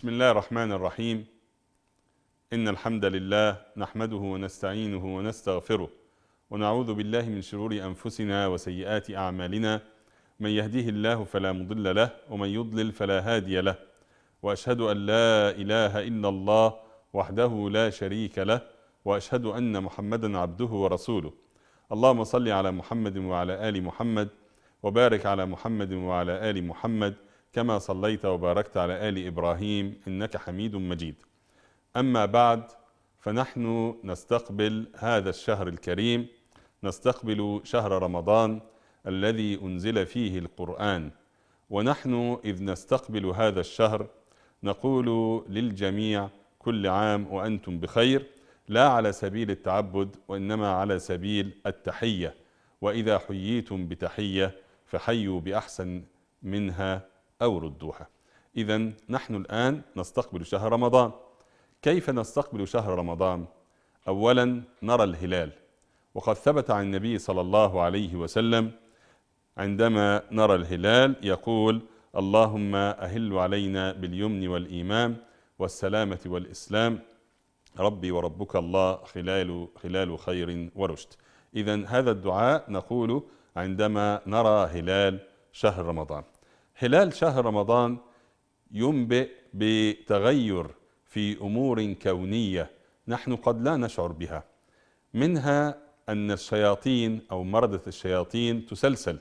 بسم الله الرحمن الرحيم إن الحمد لله نحمده ونستعينه ونستغفره ونعوذ بالله من شرور أنفسنا وسيئات أعمالنا من يهديه الله فلا مضل له ومن يضلل فلا هادي له وأشهد أن لا إله إلا الله وحده لا شريك له وأشهد أن محمدا عبده ورسوله اللهم صل على محمد وعلى آل محمد وبارك على محمد وعلى آل محمد كما صليت وباركت على آل إبراهيم إنك حميد مجيد أما بعد فنحن نستقبل هذا الشهر الكريم نستقبل شهر رمضان الذي أنزل فيه القرآن ونحن إذ نستقبل هذا الشهر نقول للجميع كل عام وأنتم بخير لا على سبيل التعبد وإنما على سبيل التحية وإذا حييتم بتحية فحيوا بأحسن منها أو ردوها إذا نحن الآن نستقبل شهر رمضان كيف نستقبل شهر رمضان؟ أولا نرى الهلال وقد ثبت عن النبي صلى الله عليه وسلم عندما نرى الهلال يقول اللهم أهل علينا باليمن والإيمان والسلامة والإسلام ربي وربك الله خلال, خلال خير ورشد إذا هذا الدعاء نقول عندما نرى هلال شهر رمضان هلال شهر رمضان ينبئ بتغير في امور كونيه نحن قد لا نشعر بها منها ان الشياطين او مرده الشياطين تسلسل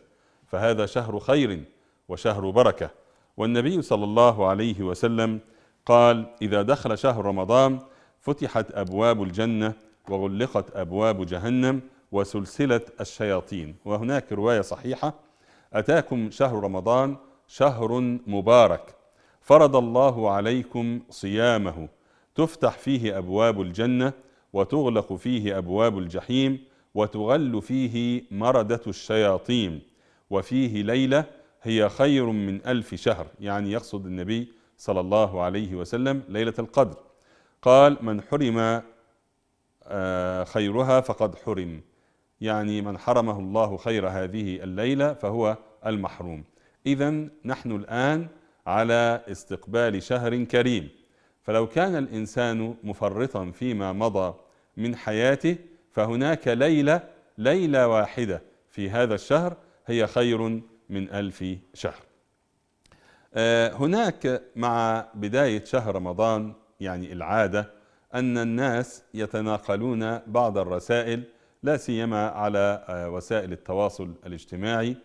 فهذا شهر خير وشهر بركه والنبي صلى الله عليه وسلم قال اذا دخل شهر رمضان فتحت ابواب الجنه وغلقت ابواب جهنم وسلسله الشياطين وهناك روايه صحيحه اتاكم شهر رمضان شهر مبارك فرض الله عليكم صيامه تفتح فيه ابواب الجنه وتغلق فيه ابواب الجحيم وتغل فيه مرده الشياطين وفيه ليله هي خير من الف شهر يعني يقصد النبي صلى الله عليه وسلم ليله القدر قال من حرم آه، خيرها فقد حرم يعني من حرمه الله خير هذه الليله فهو المحروم إذا نحن الآن على استقبال شهر كريم فلو كان الإنسان مفرطا فيما مضى من حياته فهناك ليلة ليلة واحدة في هذا الشهر هي خير من ألف شهر آه، هناك مع بداية شهر رمضان يعني العادة أن الناس يتناقلون بعض الرسائل لا سيما على آه، وسائل التواصل الاجتماعي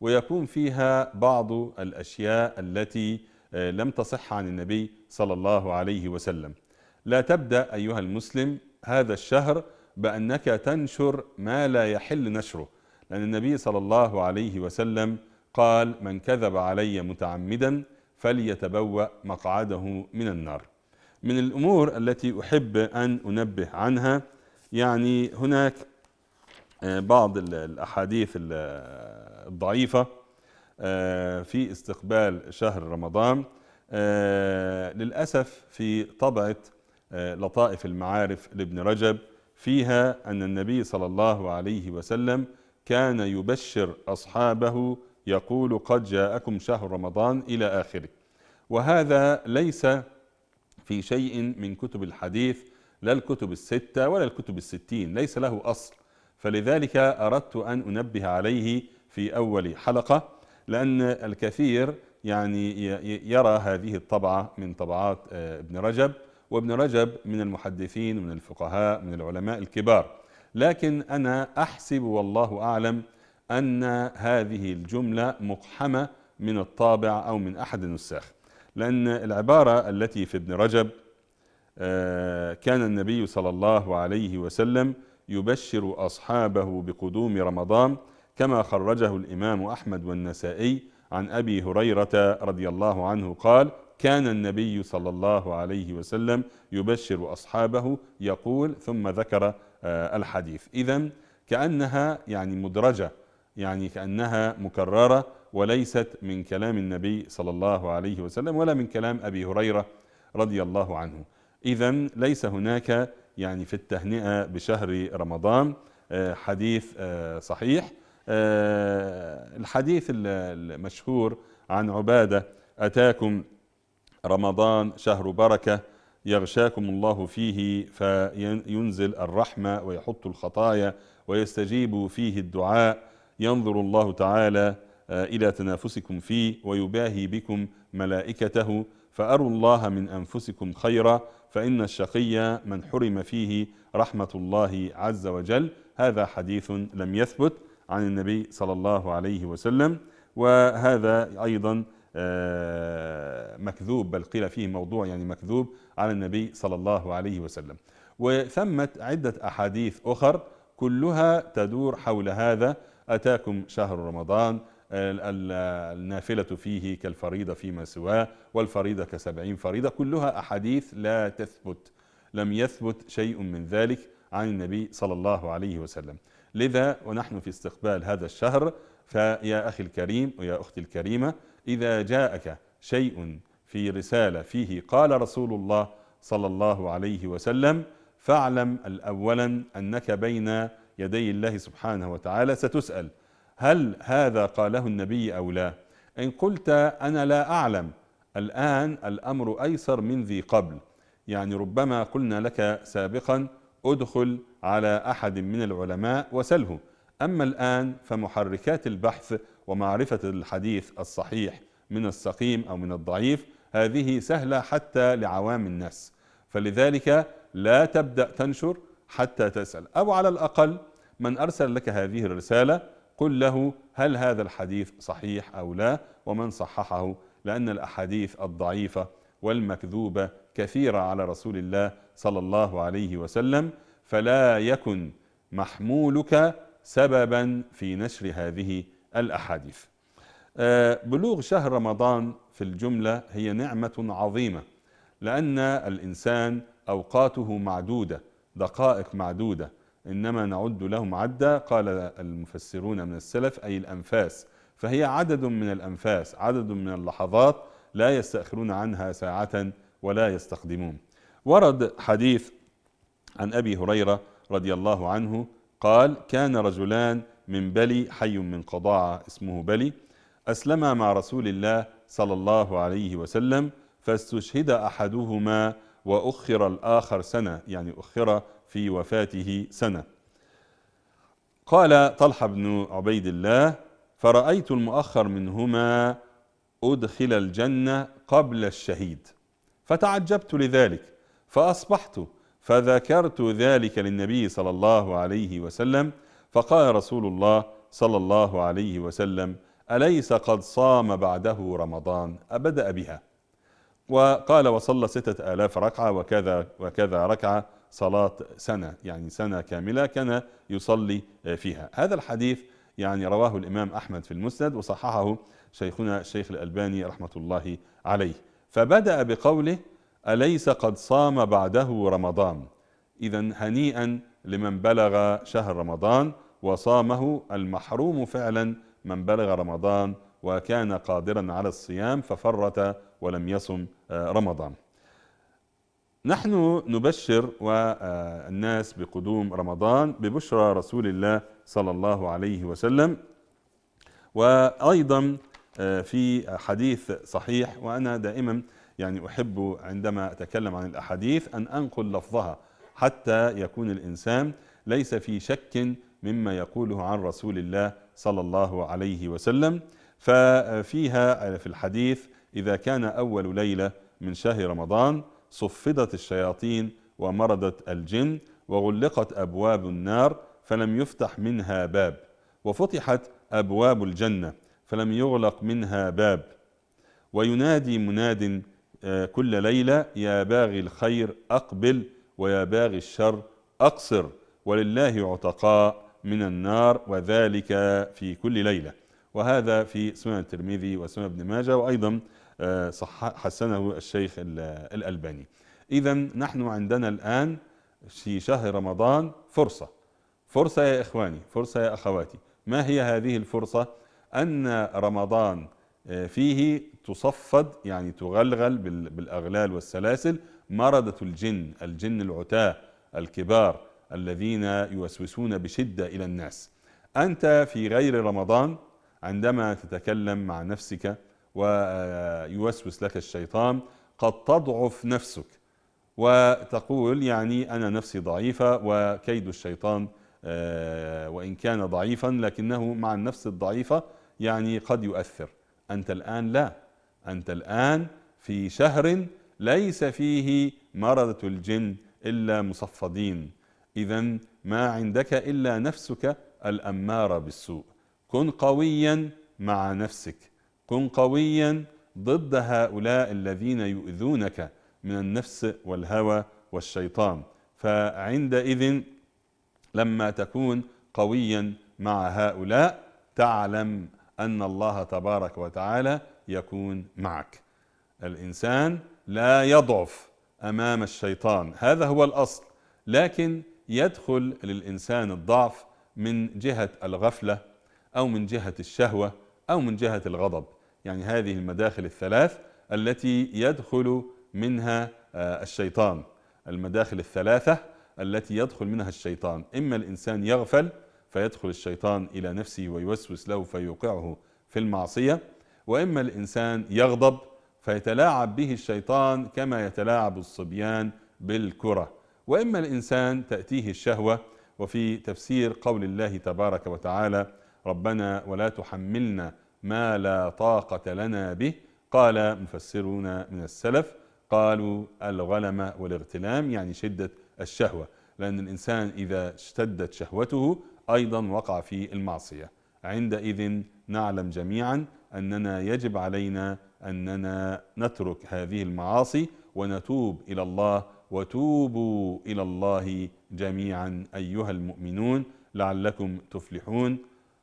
ويكون فيها بعض الأشياء التي آه، لم تصح عن النبي صلى الله عليه وسلم لا تبدأ أيها المسلم هذا الشهر بأنك تنشر ما لا يحل نشره لأن النبي صلى الله عليه وسلم قال من كذب علي متعمدا فليتبوأ مقعده من النار من الأمور التي أحب أن أنبه عنها يعني هناك آه، بعض الأحاديث الضعيفة آه، في استقبال شهر رمضان آه، للأسف في طبعة لطائف المعارف لابن رجب فيها أن النبي صلى الله عليه وسلم كان يبشر أصحابه يقول قد جاءكم شهر رمضان إلى آخره وهذا ليس في شيء من كتب الحديث لا الكتب الستة ولا الكتب الستين ليس له أصل فلذلك أردت أن أنبه عليه في أول حلقة لأن الكثير يعني يرى هذه الطبعة من طبعات آه، ابن رجب وابن رجب من المحدثين من الفقهاء من العلماء الكبار لكن أنا أحسب والله أعلم أن هذه الجملة مقحمة من الطابع أو من أحد النساخ لأن العبارة التي في ابن رجب آه، كان النبي صلى الله عليه وسلم يبشر أصحابه بقدوم رمضان كما خرجه الإمام أحمد والنسائي عن أبي هريرة رضي الله عنه قال كان النبي صلى الله عليه وسلم يبشر أصحابه يقول ثم ذكر آه، الحديث إذا كأنها يعني مدرجة يعني كأنها مكررة وليست من كلام النبي صلى الله عليه وسلم ولا من كلام أبي هريرة رضي الله عنه إذا ليس هناك يعني في التهنئة بشهر رمضان آه، حديث آه، صحيح آه، الحديث المشهور عن عبادة أتاكم رمضان شهر بركة يغشاكم الله فيه فينزل الرحمة ويحط الخطايا ويستجيب فيه الدعاء ينظر الله تعالى إلى تنافسكم فيه ويباهي بكم ملائكته فأروا الله من أنفسكم خيرا فإن الشقي من حرم فيه رحمة الله عز وجل هذا حديث لم يثبت عن النبي صلى الله عليه وسلم وهذا أيضا آه، مكذوب بل قيل فيه موضوع يعني مكذوب على النبي صلى الله عليه وسلم وثمة عدة أحاديث أخر كلها تدور حول هذا أتاكم شهر رمضان النافلة فيه كالفريضة فيما سواه والفريضة كسبعين فريضة كلها أحاديث لا تثبت لم يثبت شيء من ذلك عن النبي صلى الله عليه وسلم لذا ونحن في استقبال هذا الشهر فيا أخي الكريم ويا أختي الكريمة إذا جاءك شيء في رسالة فيه قال رسول الله صلى الله عليه وسلم فاعلم الأولا أنك بين يدي الله سبحانه وتعالى ستسأل هل هذا قاله النبي او لا ان قلت انا لا اعلم الان الامر ايسر من ذي قبل يعني ربما قلنا لك سابقا ادخل على احد من العلماء وسله اما الان فمحركات البحث ومعرفه الحديث الصحيح من السقيم او من الضعيف هذه سهله حتى لعوام الناس فلذلك لا تبدا تنشر حتى تسال او على الاقل من ارسل لك هذه الرساله قل له هل هذا الحديث صحيح أو لا ومن صححه لأن الأحاديث الضعيفة والمكذوبة كثيرة على رسول الله صلى الله عليه وسلم فلا يكن محمولك سببا في نشر هذه الأحاديث آه، بلوغ شهر رمضان في الجملة هي نعمة عظيمة لأن الإنسان أوقاته معدودة دقائق معدودة إنما نعد لهم عدا قال المفسرون من السلف أي الأنفاس فهي عدد من الأنفاس عدد من اللحظات لا يستأخرون عنها ساعة ولا يستقدمون ورد حديث عن أبي هريرة رضي الله عنه قال كان رجلان من بلي حي من قضاعة اسمه بلي أسلما مع رسول الله صلى الله عليه وسلم فاستشهد أحدهما وأخر الآخر سنة يعني أخر في وفاته سنة قال طلحة بن عبيد الله فرأيت المؤخر منهما أدخل الجنة قبل الشهيد فتعجبت لذلك فأصبحت فذكرت ذلك للنبي صلى الله عليه وسلم فقال رسول الله صلى الله عليه وسلم أليس قد صام بعده رمضان أبدأ بها وقال وصلى ستة آلاف ركعة وكذا وكذا ركعة صلاة سنة يعني سنة كاملة كان يصلي فيها هذا الحديث يعني رواه الإمام أحمد في المسند وصححه شيخنا الشيخ الألباني رحمة الله عليه فبدأ بقوله أليس قد صام بعده رمضان إذا هنيئا لمن بلغ شهر رمضان وصامه المحروم فعلا من بلغ رمضان وكان قادرا على الصيام ففرط ولم يصم آه، رمضان نحن نبشر والناس آه، بقدوم رمضان ببشرى رسول الله صلى الله عليه وسلم وأيضا آه، في حديث صحيح وأنا دائما يعني أحب عندما أتكلم عن الأحاديث أن أنقل لفظها حتى يكون الإنسان ليس في شك مما يقوله عن رسول الله صلى الله عليه وسلم ففيها في الحديث إذا كان أول ليلة من شهر رمضان صفدت الشياطين ومردت الجن وغلقت أبواب النار فلم يفتح منها باب وفتحت أبواب الجنة فلم يغلق منها باب وينادي مناد آه، كل ليلة يا باغي الخير أقبل ويا باغي الشر أقصر ولله عتقاء من النار وذلك في كل ليلة وهذا في سنن الترمذي وسنن ابن ماجه وأيضا صح حسنه الشيخ الألباني إذا نحن عندنا الآن في شهر رمضان فرصة فرصة يا إخواني فرصة يا أخواتي ما هي هذه الفرصة أن رمضان آه، فيه تصفد يعني تغلغل بالأغلال والسلاسل مردة الجن الجن العتاة الكبار الذين يوسوسون بشدة إلى الناس أنت في غير رمضان عندما تتكلم مع نفسك ويوسوس لك الشيطان قد تضعف نفسك وتقول يعني أنا نفسي ضعيفة وكيد الشيطان آه، وإن كان ضعيفا لكنه مع النفس الضعيفة يعني قد يؤثر أنت الآن لا أنت الآن في شهر ليس فيه مرضه الجن إلا مصفدين إذا ما عندك إلا نفسك الأمارة بالسوء كن قويا مع نفسك كن قويا ضد هؤلاء الذين يؤذونك من النفس والهوى والشيطان فعندئذ لما تكون قويا مع هؤلاء تعلم أن الله تبارك وتعالى يكون معك الإنسان لا يضعف أمام الشيطان هذا هو الأصل لكن يدخل للإنسان الضعف من جهة الغفلة أو من جهة الشهوة أو من جهة الغضب يعني هذه المداخل الثلاث التي يدخل منها آه، الشيطان المداخل الثلاثة التي يدخل منها الشيطان إما الإنسان يغفل فيدخل الشيطان إلى نفسه ويوسوس له فيوقعه في المعصية وإما الإنسان يغضب فيتلاعب به الشيطان كما يتلاعب الصبيان بالكرة وإما الإنسان تأتيه الشهوة وفي تفسير قول الله تبارك وتعالى ربنا ولا تحملنا ما لا طاقة لنا به قال مفسرون من السلف قالوا الغلمة والاغتلام يعني شدة الشهوة لأن الإنسان إذا اشتدت شهوته أيضا وقع في المعصية عندئذ نعلم جميعا أننا يجب علينا أننا نترك هذه المعاصي ونتوب إلى الله وتوبوا إلى الله جميعا أيها المؤمنون لعلكم تفلحون